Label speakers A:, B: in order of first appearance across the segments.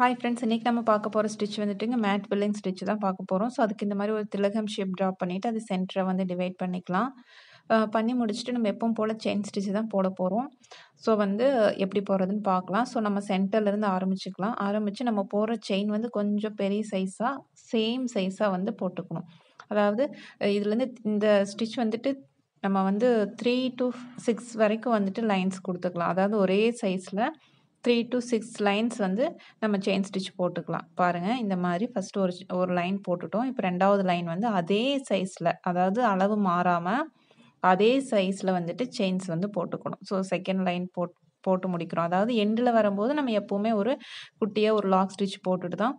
A: hi friends இன்றைக்கி நம்ம பார்க்க போகிற ஸ்டிச் வந்துட்டுங்க மேட் வில்லிங் ஸ்டிச் தான் பார்க்க போகிறோம் ஸோ அதுக்கு இந்த மாதிரி ஒரு திலகம் ஷேப் ட்ரா பண்ணிவிட்டு அது சென்டரை வந்து டிவைட் பண்ணிக்கலாம் பண்ணி முடிச்சுட்டு நம்ம எப்பவும் போல் செயின் ஸ்டிச் தான் போட போகிறோம் ஸோ வந்து எப்படி போகிறதுன்னு பார்க்கலாம் ஸோ நம்ம சென்டர்லேருந்து ஆரம்பிச்சுக்கலாம் ஆரம்பித்து நம்ம போடுற செயின் வந்து கொஞ்சம் பெரிய சைஸாக சேம் சைஸாக வந்து போட்டுக்கணும் அதாவது இதுலேருந்து இந்த ஸ்டிச் வந்துட்டு நம்ம வந்து த்ரீ டு சிக்ஸ் வரைக்கும் வந்துட்டு லைன்ஸ் கொடுத்துக்கலாம் அதாவது ஒரே சைஸில் த்ரீ டு சிக்ஸ் லைன்ஸ் வந்து நம்ம செயின் ஸ்டிச் போட்டுக்கலாம் பாருங்கள் இந்த மாதிரி ஃபஸ்ட்டு ஒரு ஒரு லைன் போட்டுட்டோம் இப்போ ரெண்டாவது லைன் வந்து அதே சைஸில் அதாவது அளவு மாறாமல் அதே சைஸில் வந்துட்டு செயின்ஸ் வந்து போட்டுக்கணும் ஸோ செகண்ட் லைன் போட் போட்டு முடிக்கிறோம் அதாவது எண்டில் வரும்போது நம்ம எப்போவுமே ஒரு குட்டியாக ஒரு லாக் ஸ்டிச் போட்டுட்டு தான்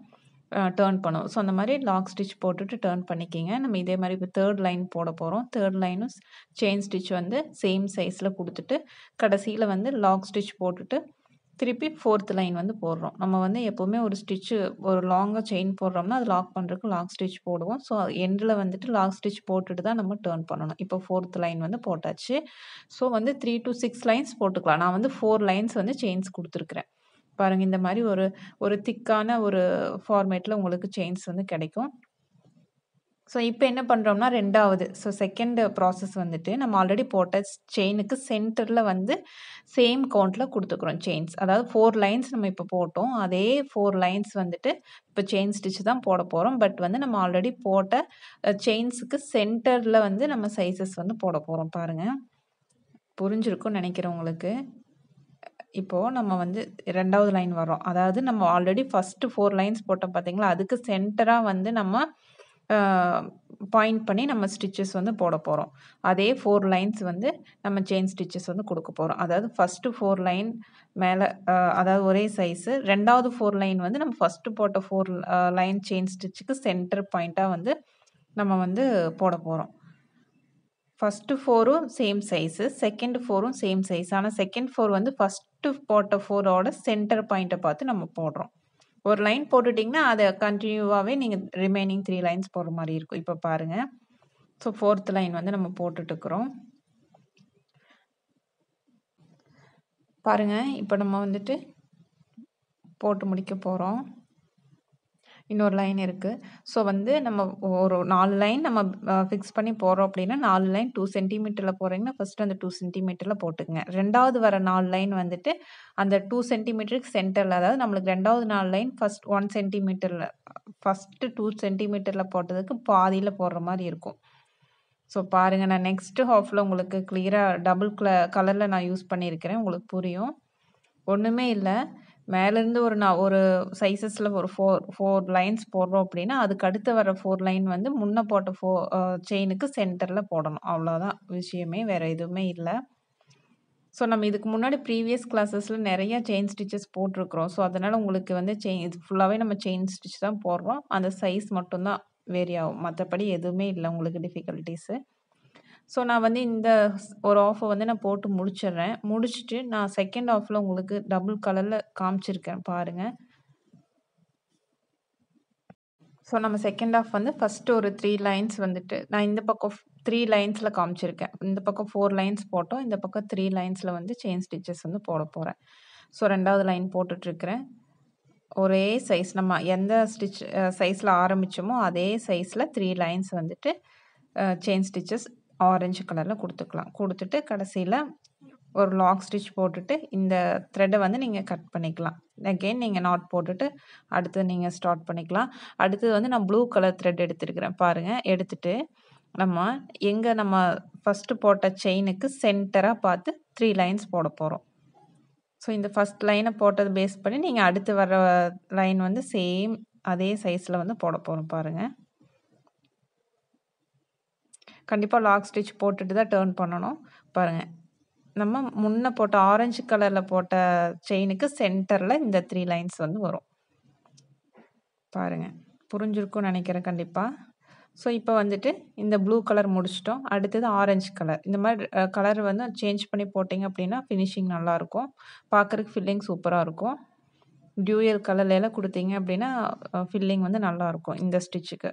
A: டேர்ன் பண்ணுவோம் ஸோ அந்த மாதிரி லாக் ஸ்டிச் போட்டுட்டு டேர்ன் பண்ணிக்கிங்க நம்ம இதே மாதிரி இப்போ தேர்ட் லைன் போட போகிறோம் தேர்ட் லைனும் செயின் ஸ்டிச் வந்து சேம் சைஸில் கொடுத்துட்டு கடைசியில் வந்து லாக் ஸ்டிச் போட்டுட்டு திருப்பி ஃபோர்த் லைன் வந்து போடுறோம் நம்ம வந்து எப்போவுமே ஒரு ஸ்டிச்சு ஒரு லாங்காக செயின் போடுறோம்னா அது லாக் பண்ணுறதுக்கு லாக் ஸ்டிச் போடுவோம் ஸோ எண்டில் வந்துட்டு லாக் ஸ்டிச் போட்டுட்டு தான் நம்ம டேர்ன் பண்ணணும் இப்போ ஃபோர்த் லைன் வந்து போட்டாச்சு ஸோ வந்து த்ரீ டு சிக்ஸ் லைன்ஸ் போட்டுக்கலாம் நான் வந்து ஃபோர் லைன்ஸ் வந்து செயின்ஸ் கொடுத்துருக்குறேன் பாருங்கள் இந்த மாதிரி ஒரு ஒரு திக்கான ஒரு ஃபார்மேட்டில் உங்களுக்கு செயின்ஸ் வந்து கிடைக்கும் ஸோ இப்போ என்ன பண்ணுறோம்னா ரெண்டாவது ஸோ செகண்ட் ப்ராசஸ் வந்துட்டு நம்ம ஆல்ரெடி போட்ட செயினுக்கு சென்டரில் வந்து சேம் கவுண்ட்டில் கொடுத்துக்குறோம் செயின்ஸ் அதாவது ஃபோர் லைன்ஸ் நம்ம இப்போ போட்டோம் அதே ஃபோர் லைன்ஸ் வந்துட்டு இப்போ செயின் ஸ்டிச் தான் போட போகிறோம் பட் வந்து நம்ம ஆல்ரெடி போட்ட செயின்ஸுக்கு சென்டரில் வந்து நம்ம சைஸஸ் வந்து போட போகிறோம் பாருங்கள் புரிஞ்சிருக்கும் நினைக்கிறவங்களுக்கு இப்போது நம்ம வந்து ரெண்டாவது லைன் வரோம் அதாவது நம்ம ஆல்ரெடி ஃபஸ்ட்டு ஃபோர் லைன்ஸ் போட்டோம் பார்த்தீங்களா அதுக்கு சென்டராக வந்து நம்ம பாயிண்ட் பண்ணி நம்ம ஸ்டிச்சஸ் வந்து போட போகிறோம் அதே ஃபோர் லைன்ஸ் வந்து நம்ம செயின் ஸ்டிச்சஸ் வந்து கொடுக்க போகிறோம் அதாவது ஃபஸ்ட்டு ஃபோர் லைன் மேலே அதாவது ஒரே சைஸு ரெண்டாவது ஃபோர் லைன் வந்து நம்ம ஃபஸ்ட்டு போட்ட ஃபோர் லைன் செயின் ஸ்டிச்சுக்கு சென்டர் பாயிண்ட்டாக வந்து நம்ம வந்து போட போகிறோம் ஃபஸ்ட்டு ஃபோரும் சேம் சைஸு செகண்ட் ஃபோரும் சேம் சைஸ் ஆனால் செகண்ட் ஃபோர் வந்து ஃபஸ்ட்டு போட்ட ஃபோரோட சென்டர் பாயிண்ட்டை பார்த்து நம்ம போடுறோம் ஒரு லைன் போட்டுட்டிங்கன்னா அதை கண்டினியூவாகவே நீங்கள் ரிமைனிங் த்ரீ லைன்ஸ் போடுற மாதிரி இருக்கும் இப்போ பாருங்கள் ஸோ ஃபோர்த் லைன் வந்து நம்ம போட்டுட்டுருக்குறோம் பாருங்கள் இப்போ நம்ம வந்துட்டு போட்டு முடிக்க போகிறோம் இன்னொரு லைன் இருக்குது ஸோ வந்து நம்ம ஒரு நாலு லைன் நம்ம ஃபிக்ஸ் பண்ணி போகிறோம் அப்படின்னா நாலு லைன் டூ சென்டிமீட்டரில் போகிறீங்கன்னா ஃபஸ்ட்டு அந்த டூ சென்டிமீட்டரில் போட்டுக்கங்க ரெண்டாவது வர நாலு லைன் வந்துட்டு அந்த டூ சென்டிமீட்டருக்கு சென்டரில் அதாவது நம்மளுக்கு ரெண்டாவது நாலு லைன் ஃபஸ்ட் ஒன் சென்டிமீட்டரில் ஃபஸ்ட்டு டூ சென்டிமீட்டரில் போட்டதுக்கு பாதியில் போடுற மாதிரி இருக்கும் ஸோ பாருங்கள் நான் நெக்ஸ்ட்டு ஹாஃபில் உங்களுக்கு க்ளியராக டபுள் க்ள கலரில் நான் யூஸ் பண்ணியிருக்கிறேன் உங்களுக்கு புரியும் ஒன்றுமே இல்லை மேலேருந்து ஒரு நான் ஒரு சைஸஸில் ஒரு ஃபோர் ஃபோர் லைன்ஸ் போடுறோம் அப்படின்னா அதுக்கு அடுத்து வர ஃபோர் லைன் வந்து முன்னே போட்ட ஃபோ செயினுக்கு சென்டரில் போடணும் அவ்வளோதான் விஷயமே வேறு எதுவுமே இல்லை ஸோ நம்ம இதுக்கு முன்னாடி ப்ரீவியஸ் கிளாஸஸில் நிறையா செயின் ஸ்டிச்சஸ் போட்டிருக்கிறோம் ஸோ அதனால் உங்களுக்கு வந்து செயின் இது ஃபுல்லாகவே நம்ம செயின் ஸ்டிச் தான் போடுறோம் அந்த சைஸ் மட்டும்தான் வேரி ஆகும் மற்றபடி எதுவுமே இல்லை உங்களுக்கு டிஃபிகல்ட்டிஸு ஸோ நான் வந்து இந்த ஒரு ஆஃபை வந்து நான் போட்டு முடிச்சிடுறேன் முடிச்சுட்டு நான் செகண்ட் ஆஃபில் உங்களுக்கு டபுள் கலரில் காமிச்சிருக்கேன் பாருங்கள் ஸோ நம்ம செகண்ட் ஆஃப் வந்து ஃபஸ்ட்டு ஒரு த்ரீ லைன்ஸ் வந்துட்டு நான் இந்த பக்கம் த்ரீ லைன்ஸில் காமிச்சிருக்கேன் இந்த பக்கம் ஃபோர் லைன்ஸ் போட்டோம் இந்த பக்கம் த்ரீ லைன்ஸில் வந்து செயின் ஸ்டிச்சஸ் வந்து போட போகிறேன் ஸோ ரெண்டாவது லைன் போட்டுட்ருக்கிறேன் ஒரே சைஸ் நம்ம எந்த ஸ்டிச் சைஸில் ஆரம்பித்தோமோ அதே சைஸில் த்ரீ லைன்ஸ் வந்துட்டு செயின் ஸ்டிச்சஸ் ஆரஞ்சு கலரில் கொடுத்துக்கலாம் கொடுத்துட்டு கடைசியில் ஒரு லாக் ஸ்டிச் போட்டுட்டு இந்த த்ரெட்டை வந்து நீங்கள் கட் பண்ணிக்கலாம் அகெயின் நீங்கள் நாட் போட்டுட்டு அடுத்து நீங்கள் ஸ்டார்ட் பண்ணிக்கலாம் அடுத்தது வந்து நான் ப்ளூ கலர் த்ரெட் எடுத்துருக்கிறேன் பாருங்கள் எடுத்துகிட்டு நம்ம எங்கே நம்ம ஃபஸ்ட்டு போட்ட செயினுக்கு சென்டராக பார்த்து த்ரீ லைன்ஸ் போட போகிறோம் ஸோ இந்த ஃபஸ்ட் லைனை போட்டது பேஸ் பண்ணி நீங்கள் அடுத்து வர லைன் வந்து சேம் அதே சைஸில் வந்து போட போகிறோம் பாருங்கள் கண்டிப்பாக லாக் ஸ்டிச் போட்டுட்டு தான் டேர்ன் பண்ணணும் பாருங்கள் நம்ம முன்னே போட்ட ஆரஞ்சு கலரில் போட்ட செயினுக்கு சென்டரில் இந்த த்ரீ லைன்ஸ் வந்து வரும் பாருங்கள் புரிஞ்சிருக்கும்னு நினைக்கிறேன் கண்டிப்பாக ஸோ இப்போ வந்துட்டு இந்த ப்ளூ கலர் முடிச்சிட்டோம் அடுத்தது ஆரஞ்சு கலர் இந்த மாதிரி கலர் வந்து சேஞ்ச் பண்ணி போட்டிங்க அப்படின்னா ஃபினிஷிங் நல்லாயிருக்கும் பார்க்குறதுக்கு ஃபில்லிங் சூப்பராக இருக்கும் டியூயல் கலர்லாம் கொடுத்தீங்க அப்படின்னா ஃபில்லிங் வந்து நல்லாயிருக்கும் இந்த ஸ்டிச்சுக்கு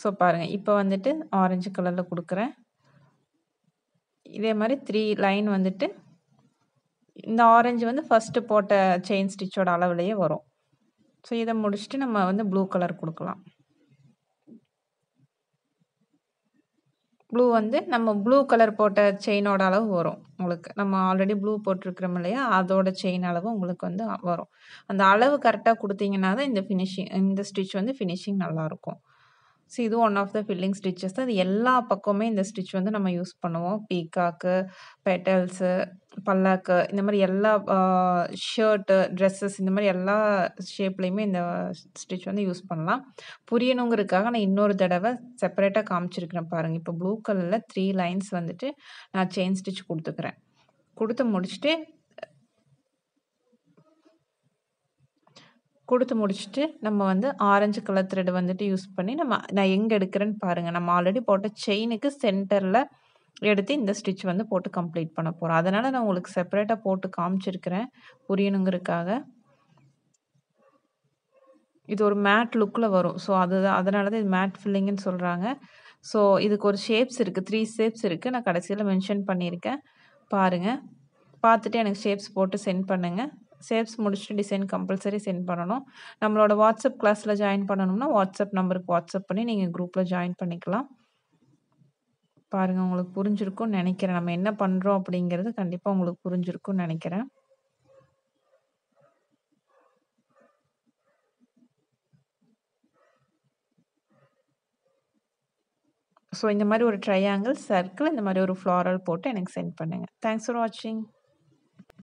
A: ஸோ பாருங்கள் இப்போ வந்துட்டு ஆரஞ்சு கலரில் கொடுக்குறேன் இதே மாதிரி த்ரீ லைன் வந்துட்டு இந்த ஆரஞ்சு வந்து ஃபஸ்ட்டு போட்ட செயின் ஸ்டிச்சோட அளவுலேயே வரும் ஸோ இதை முடிச்சுட்டு நம்ம வந்து ப்ளூ கலர் கொடுக்கலாம் ப்ளூ வந்து நம்ம ப்ளூ கலர் போட்ட செயினோட அளவு வரும் உங்களுக்கு நம்ம ஆல்ரெடி ப்ளூ போட்டிருக்கிறோம் இல்லையா அதோட செயின் அளவு உங்களுக்கு வந்து வரும் அந்த அளவு கரெக்டாக கொடுத்தீங்கன்னா தான் இந்த ஃபினிஷிங் இந்த ஸ்டிச் வந்து ஃபினிஷிங் நல்லாயிருக்கும் ஸோ இது one of the filling stitches தான் இது எல்லா பக்கமே இந்த ஸ்டிச் வந்து நம்ம யூஸ் பண்ணுவோம் பீக்காக்கு பெட்டல்ஸு பல்லாக்கு இந்த மாதிரி எல்லா ஷர்ட்டு ட்ரெஸ்ஸஸ் இந்த மாதிரி எல்லா ஷேப்லேயுமே இந்த ஸ்டிச் வந்து யூஸ் பண்ணலாம் புரியணுங்கிறதுக்காக நான் இன்னொரு தடவை செப்பரேட்டாக காமிச்சிருக்கிறேன் பாருங்கள் இப்போ ப்ளூ கலரில் த்ரீ லைன்ஸ் வந்துட்டு நான் செயின் ஸ்டிச் கொடுத்துக்கிறேன் கொடுத்து முடிச்சுட்டு கொடுத்து முடிச்சுட்டு நம்ம வந்து ஆரஞ்சு கலர் த்ரெட் வந்துட்டு யூஸ் பண்ணி நம்ம நான் எங்கே எடுக்கிறேன்னு பாருங்கள் நம்ம ஆல்ரெடி போட்ட செயினுக்கு சென்டரில் எடுத்து இந்த ஸ்டிச் வந்து போட்டு கம்ப்ளீட் பண்ண போகிறோம் அதனால் நான் உங்களுக்கு செப்பரேட்டாக போட்டு காமிச்சிருக்கிறேன் புரியணுங்கிறதுக்காக இது ஒரு மேட் லுக்கில் வரும் ஸோ அது அதனால தான் இது மேட் ஃபில்லிங்குன்னு சொல்கிறாங்க ஸோ இதுக்கு ஒரு ஷேப்ஸ் இருக்குது த்ரீ ஷேப்ஸ் இருக்குது நான் கடைசியில் மென்ஷன் பண்ணியிருக்கேன் பாருங்கள் பார்த்துட்டு எனக்கு ஷேப்ஸ் போட்டு சென்ட் பண்ணுங்கள் ஷேப்ஸ் முடிச்சுட்டு டிசைன் கம்பல்சரி சென்ட் பண்ணணும் நம்மளோட வாட்ஸ்அப் கிளாஸில் ஜாயின் பண்ணணும்னா வாட்ஸ்அப் நம்பருக்கு வாட்ஸ்அப் பண்ணி நீங்கள் குரூப்பில் ஜாயின் பண்ணிக்கலாம் பாருங்கள் உங்களுக்கு புரிஞ்சிருக்கும்னு நினைக்கிறேன் நம்ம என்ன பண்ணுறோம் அப்படிங்கிறது கண்டிப்பாக உங்களுக்கு புரிஞ்சிருக்கும்னு நினைக்கிறேன் ஸோ இந்த மாதிரி ஒரு ட்ரையாங்கிள் சர்க்கிள் இந்த மாதிரி ஒரு ஃப்ளாரல் போட்டு எனக்கு சென்ட் பண்ணுங்கள் தேங்க்ஸ் ஃபார் வாட்சிங்